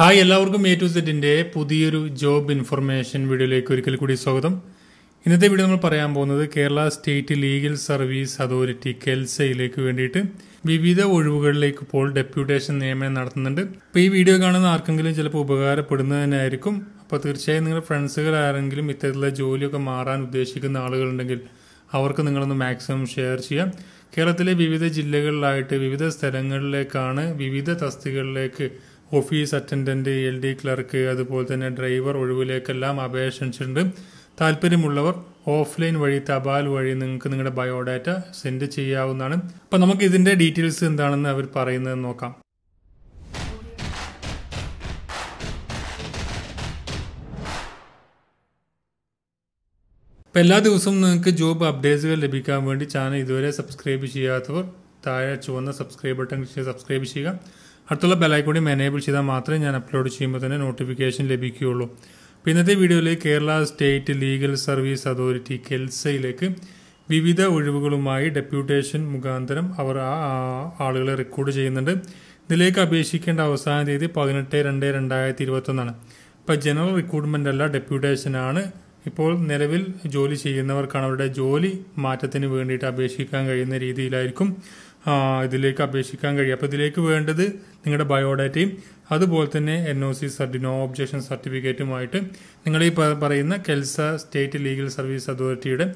hi എല്ലാവർക്കും A to സെറ്റിൻ്റെ പുതിയൊരു ജോബ് ഇൻഫർമേഷൻ വീഡിയോയിലേക്ക് ഒരിക്കൽ കൂടി സ്വാഗതം ഇന്നത്തെ വീഡിയോ നമ്മൾ പറയാൻ പോകുന്നത് Kerala state legal service authority കെൽസയിലേക്ക് വേണ്ടിയിട്ട് വിവിധ ഒഴിവുകളിലേക്ക് ഇപ്പോൾ ഡെപ്യൂട്ടേഷൻ നിയമനം നടത്തുന്നുണ്ട് അപ്പോൾ ഈ വീഡിയോ കാണുന്ന ആർക്കെങ്കിലും ചിലപ്പോൾ ഉപകാരപ്പെടുന്നതിനായിരിക്കും അപ്പോൾ തീർച്ചയായും നിങ്ങളുടെ ഫ്രണ്ട്സുകൾ ആരെങ്കിലും ഇത്തരത്തിലുള്ള ജോലിയൊക്കെ മാറാൻ ഉദ്ദേശിക്കുന്ന ആളുകളുണ്ടെങ്കിൽ അവർക്ക് നിങ്ങളൊന്ന് മാക്സിമം ഷെയർ ചെയ്യാം കേരളത്തിലെ വിവിധ ജില്ലകളിലായിട്ട് വിവിധ സ്ഥലങ്ങളിലേക്കാണ് വിവിധ തസ്തികളിലേക്ക് office attendant L D clerk അതുപോലെ തന്നെ ഡ്രൈവർ ഒഴിവിലേക്കെല്ലാം അപേക്ഷിച്ചിട്ടുണ്ട് താല്പര്യമുള്ളവർ ഓഫ്ലൈൻ വഴി തപാൽ വഴി നിങ്ങൾക്ക് നിങ്ങളുടെ ബയോഡാറ്റ സെൻഡ് ചെയ്യാവുന്നതാണ് അപ്പോൾ നമുക്ക് ഇതിൻ്റെ ഡീറ്റെയിൽസ് എന്താണെന്ന് അവർ പറയുന്നത് നോക്കാം അപ്പോൾ എല്ലാ ദിവസവും നിങ്ങൾക്ക് ജോബ് അപ്ഡേറ്റ്സുകൾ ലഭിക്കാൻ വേണ്ടി ചാനൽ ഇതുവരെ സബ്സ്ക്രൈബ് ചെയ്യാത്തവർ താഴെ ചുവന്ന സബ്സ്ക്രൈബ് ബട്ടൺ സബ്സ്ക്രൈബ് ചെയ്യുക അടുത്തുള്ള ബെലൈക്കൂടി എനേബിൾ ചെയ്താൽ മാത്രമേ ഞാൻ അപ്ലോഡ് ചെയ്യുമ്പോൾ തന്നെ നോട്ടിഫിക്കേഷൻ ലഭിക്കുകയുള്ളൂ അപ്പോൾ ഇന്നത്തെ വീഡിയോയിൽ Kerala state legal service authority കെൽസയിലേക്ക് വിവിധ ഒഴിവുകളുമായി ഡെപ്യൂട്ടേഷൻ മുഖാന്തരം അവർ ആ ആളുകളെ റെക്കോർഡ് ചെയ്യുന്നുണ്ട് ഇതിലേക്ക് അപേക്ഷിക്കേണ്ട അവസാന തീയതി പതിനെട്ട് രണ്ട് രണ്ടായിരത്തി ഇരുപത്തൊന്നാണ് ഇപ്പോൾ ജനറൽ റിക്രൂട്ട്മെൻ്റ് അല്ല ഡെപ്യൂട്ടേഷനാണ് ഇപ്പോൾ നിലവിൽ ജോലി ചെയ്യുന്നവർക്കാണ് അവരുടെ ജോലി മാറ്റത്തിന് വേണ്ടിയിട്ട് അപേക്ഷിക്കാൻ കഴിയുന്ന രീതിയിലായിരിക്കും ഇതിലേക്ക് അപേക്ഷിക്കാൻ കഴിയും അപ്പോൾ ഇതിലേക്ക് വേണ്ടത് നിങ്ങളുടെ ബയോഡാറ്റയും അതുപോലെ തന്നെ എൻ ഒ സി സർട്ടി നോ ഒബ്ജക്ഷൻ സർട്ടിഫിക്കറ്റുമായിട്ട് നിങ്ങൾ ഈ പറയുന്ന കെൽസ സ്റ്റേറ്റ് ലീഗൽ സർവീസ് അതോറിറ്റിയുടെ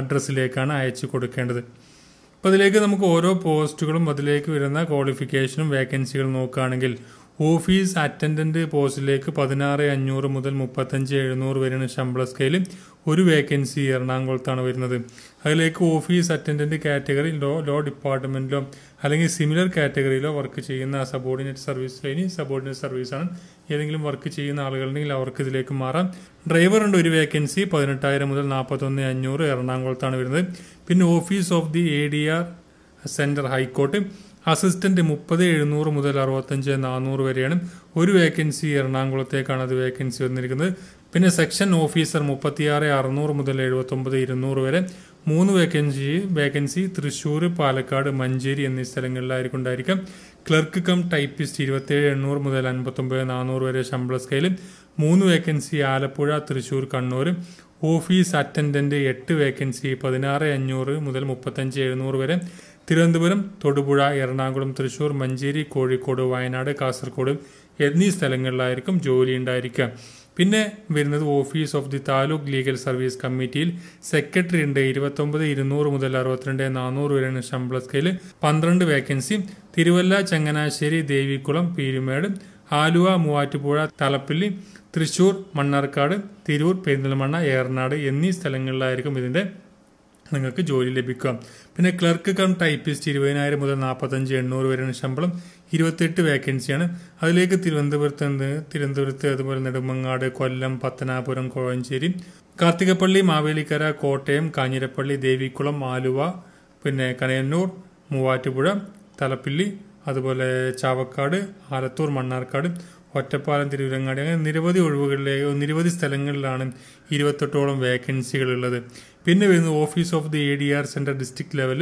അഡ്രസ്സിലേക്കാണ് അയച്ചു കൊടുക്കേണ്ടത് അപ്പോൾ അതിലേക്ക് നമുക്ക് ഓരോ പോസ്റ്റുകളും അതിലേക്ക് വരുന്ന ക്വാളിഫിക്കേഷനും വേക്കൻസികളും നോക്കുകയാണെങ്കിൽ ഓഫീസ് അറ്റൻഡൻറ്റ് പോസ്റ്റിലേക്ക് പതിനാറ് അഞ്ഞൂറ് മുതൽ മുപ്പത്തഞ്ച് എഴുന്നൂറ് വരെയാണ് ശമ്പള സ്കെയിലും ഒരു വേക്കൻസി എറണാകുളത്താണ് വരുന്നത് അതിലേക്ക് ഓഫീസ് അറ്റൻഡൻറ്റ് കാറ്റഗറി ലോ ലോ ഡിപ്പാർട്ട്മെൻറ്റിലോ അല്ലെങ്കിൽ സിമിലർ കാറ്റഗറിയിലോ വർക്ക് ചെയ്യുന്ന സബോർഡിനേറ്റ് സർവീസ് ഇനി സബോർഡിനേറ്റ് സർവീസാണ് ഏതെങ്കിലും വർക്ക് ചെയ്യുന്ന ആളുകളുണ്ടെങ്കിൽ അവർക്ക് ഇതിലേക്ക് മാറാം ഡ്രൈവറുണ്ട് ഒരു വേക്കൻസി പതിനെട്ടായിരം മുതൽ നാൽപ്പത്തൊന്ന് അഞ്ഞൂറ് എറണാകുളത്താണ് വരുന്നത് പിന്നെ office of the A D R centre high court assistant മുപ്പത് എഴുന്നൂറ് മുതൽ അറുപത്തഞ്ച് നാനൂറ് വരെയാണ് ഒരു വേക്കൻസി എറണാകുളത്തേക്കാണ് അത് വേക്കൻസി വന്നിരിക്കുന്നത് പിന്നെ സെക്ഷൻ ഓഫീസർ മുപ്പത്തിയാറ് അറുന്നൂറ് മുതൽ എഴുപത്തൊമ്പത് ഇരുന്നൂറ് വരെ മൂന്ന് വേക്കൻസി വേക്കൻസി തൃശ്ശൂർ പാലക്കാട് മഞ്ചേരി എന്നീ സ്ഥലങ്ങളിലായിരിക്കും ഉണ്ടായിരിക്കാം ക്ലർക്ക് കം ടൈപ്പിസ്റ്റ് ഇരുപത്തേഴ് എണ്ണൂറ് മുതൽ അൻപത്തൊമ്പത് നാനൂറ് വരെ ശമ്പള സ്കെയിലും മൂന്ന് vacancy Alappuzha Thrissur Kannur office attendant എട്ട് വേക്കൻസി പതിനാറ് അഞ്ഞൂറ് മുതൽ മുപ്പത്തഞ്ച് എഴുന്നൂറ് വരെ തിരുവനന്തപുരം തൊടുപുഴ എറണാകുളം തൃശൂർ മഞ്ചേരി കോഴിക്കോട് വയനാട് കാസർഗോഡ് എന്നീ സ്ഥലങ്ങളിലായിരിക്കും ജോലി ഉണ്ടായിരിക്കുക പിന്നെ വരുന്നത് office of the taluk legal service കമ്മിറ്റിയിൽ സെക്രട്ടറി ഉണ്ട് ഇരുപത്തൊമ്പത് ഇരുന്നൂറ് മുതൽ അറുപത്തിരണ്ട് നാനൂറ് വരെയാണ് ശമ്പള സ്കെയിൽ പന്ത്രണ്ട് വേക്കൻസി തിരുവല്ല ചങ്ങനാശ്ശേരി ദേവികുളം പീരുമേട് ആലുവ മൂവാറ്റുപുഴ തലപ്പിള്ളി തൃശൂർ മണ്ണാർക്കാട് തിരൂർ പെരിന്തൽമണ്ണ ഏറനാട് എന്നീ സ്ഥലങ്ങളിലായിരിക്കും ഇതിൻ്റെ നിങ്ങൾക്ക് ജോലി ലഭിക്കാം പിന്നെ ക്ലർക്ക് കം ടൈപ്പിസ്റ്റ് ഇരുപതിനായിരം മുതൽ നാൽപ്പത്തഞ്ച് എണ്ണൂറ് വരെയാണ് ശമ്പളം ഇരുപത്തെട്ട് വേക്കൻസിയാണ് അതിലേക്ക് തിരുവനന്തപുരത്ത് തിരുവനന്തപുരത്ത് അതുപോലെ നെടുമങ്ങാട് കൊല്ലം പത്തനാപുരം കോഴഞ്ചേരി കാർത്തികപ്പള്ളി മാവേലിക്കര കോട്ടയം കാഞ്ഞിരപ്പള്ളി ദേവിക്കുളം ആലുവ പിന്നെ കനയന്നൂർ മൂവാറ്റുപുഴ തലപ്പിള്ളി അതുപോലെ ചാവക്കാട് ആലത്തൂർ മണ്ണാർക്കാട് ഒറ്റപ്പാലം തിരുവരങ്ങാടി അങ്ങനെ നിരവധി ഒഴിവുകളിലെ നിരവധി സ്ഥലങ്ങളിലാണ് ഇരുപത്തെട്ടോളം വേക്കൻസികൾ ഉള്ളത് പിന്നെ വരുന്നത് office of the A D R centre district level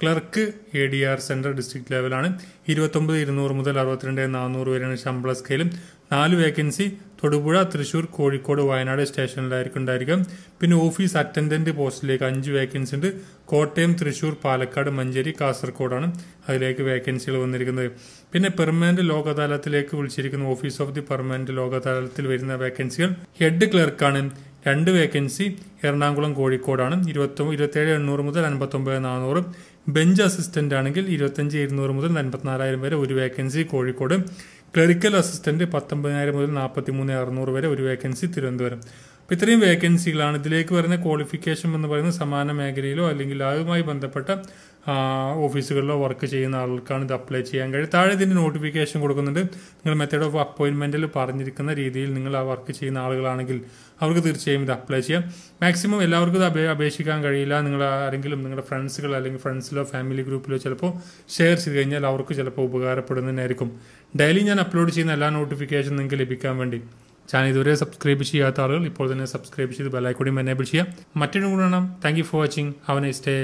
clerk A D R centre district ലെവലാണ് ഇരുപത്തൊമ്പത് ഇരുന്നൂറ് മുതൽ അറുപത്തിരണ്ട് നാനൂറ് വരെയാണ് ശമ്പള സ്കെയിലും നാല് വേക്കൻസി തൊടുപുഴ തൃശ്ശൂർ കോഴിക്കോട് വയനാട് സ്റ്റേഷനിലായിരിക്കും ഉണ്ടായിരിക്കാം പിന്നെ ഓഫീസ് അറ്റൻഡൻറ്റ് പോസ്റ്റിലേക്ക് അഞ്ച് വേക്കൻസി ഉണ്ട് കോട്ടയം തൃശ്ശൂർ പാലക്കാട് മഞ്ചേരി കാസർഗോഡാണ് അതിലേക്ക് വേക്കൻസികൾ വന്നിരിക്കുന്നത് പിന്നെ പെർമനന്റ് ലോക അദാലത്തിലേക്ക് വിളിച്ചിരിക്കുന്ന office of the permanent Lok അദാലത്തിൽ വരുന്ന വേക്കൻസികൾ ഹെഡ് ക്ലർക്കാണ് രണ്ട് വേക്കൻസി എറണാകുളം കോഴിക്കോടാണ് ഇരുപത്തി ഇരുപത്തേഴ് എണ്ണൂറ് മുതൽ അൻപത്തൊമ്പത് നാനൂറ് ബെഞ്ച് അസിസ്റ്റൻ്റ് ആണെങ്കിൽ ഇരുപത്തഞ്ച് ഇരുന്നൂറ് മുതൽ അൻപത്തിനാലായിരം വരെ ഒരു വേക്കൻസി കോഴിക്കോട് ക്ലറിക്കൽ അസിസ്റ്റൻ്റ് പത്തൊമ്പതിനായിരം മുതൽ നാൽപ്പത്തി മൂന്ന് അറുന്നൂറ് വരെ ഒരു വേക്കൻസി തിരുവനന്തപുരം അപ്പോൾ ഇത്രയും വേക്കൻസികളാണ് ഇതിലേക്ക് വരുന്ന ക്വാളിഫിക്കേഷൻ എന്ന് പറയുന്ന സമാന മേഖലയിലോ അല്ലെങ്കിൽ അതുമായി ബന്ധപ്പെട്ട ഓഫീസുകളിലോ വർക്ക് ചെയ്യുന്ന ആൾക്കാണ് ഇത് അപ്ലൈ ചെയ്യാൻ കഴിയും താഴെ ഇതിൻ്റെ നോട്ടിഫിക്കേഷൻ കൊടുക്കുന്നുണ്ട് നിങ്ങൾ മെത്തേഡ് ഓഫ് അപ്പോയിൻമെൻറ്റിൽ പറഞ്ഞിരിക്കുന്ന രീതിയിൽ നിങ്ങൾ ആ വർക്ക് ചെയ്യുന്ന ആളുകളാണെങ്കിൽ അവർക്ക് തീർച്ചയായും ഇത് അപ്ലൈ ചെയ്യാം മാക്സിമം എല്ലാവർക്കും ഇത് അപേക്ഷിക്കാൻ കഴിയില്ല നിങ്ങൾ ആരെങ്കിലും നിങ്ങളുടെ ഫ്രണ്ട്സുകൾ അല്ലെങ്കിൽ ഫ്രണ്ട്സിലോ ഫാമിലി ഗ്രൂപ്പിലോ ചിലപ്പോൾ ഷെയർ ചെയ്ത് കഴിഞ്ഞാൽ അവർക്ക് ചിലപ്പോൾ ഉപകാരപ്പെടുന്നതിനായിരിക്കും ഡെയിലി ഞാൻ അപ്ലോഡ് ചെയ്യുന്ന എല്ലാ നോട്ടിഫിക്കേഷനും നിങ്ങൾക്ക് ലഭിക്കാൻ വേണ്ടി ചാനൽ ഇതുവരെ സബ്സ്ക്രൈബ് ചെയ്യാത്ത ആളുകൾ ഇപ്പോൾ തന്നെ സബ്സ്ക്രൈബ് ചെയ്ത് ബെല്ലൈക്കൂടി എനേബിൾ ചെയ്യുക മറ്റൊരു കൂടെ വേണം thank you for watching nice day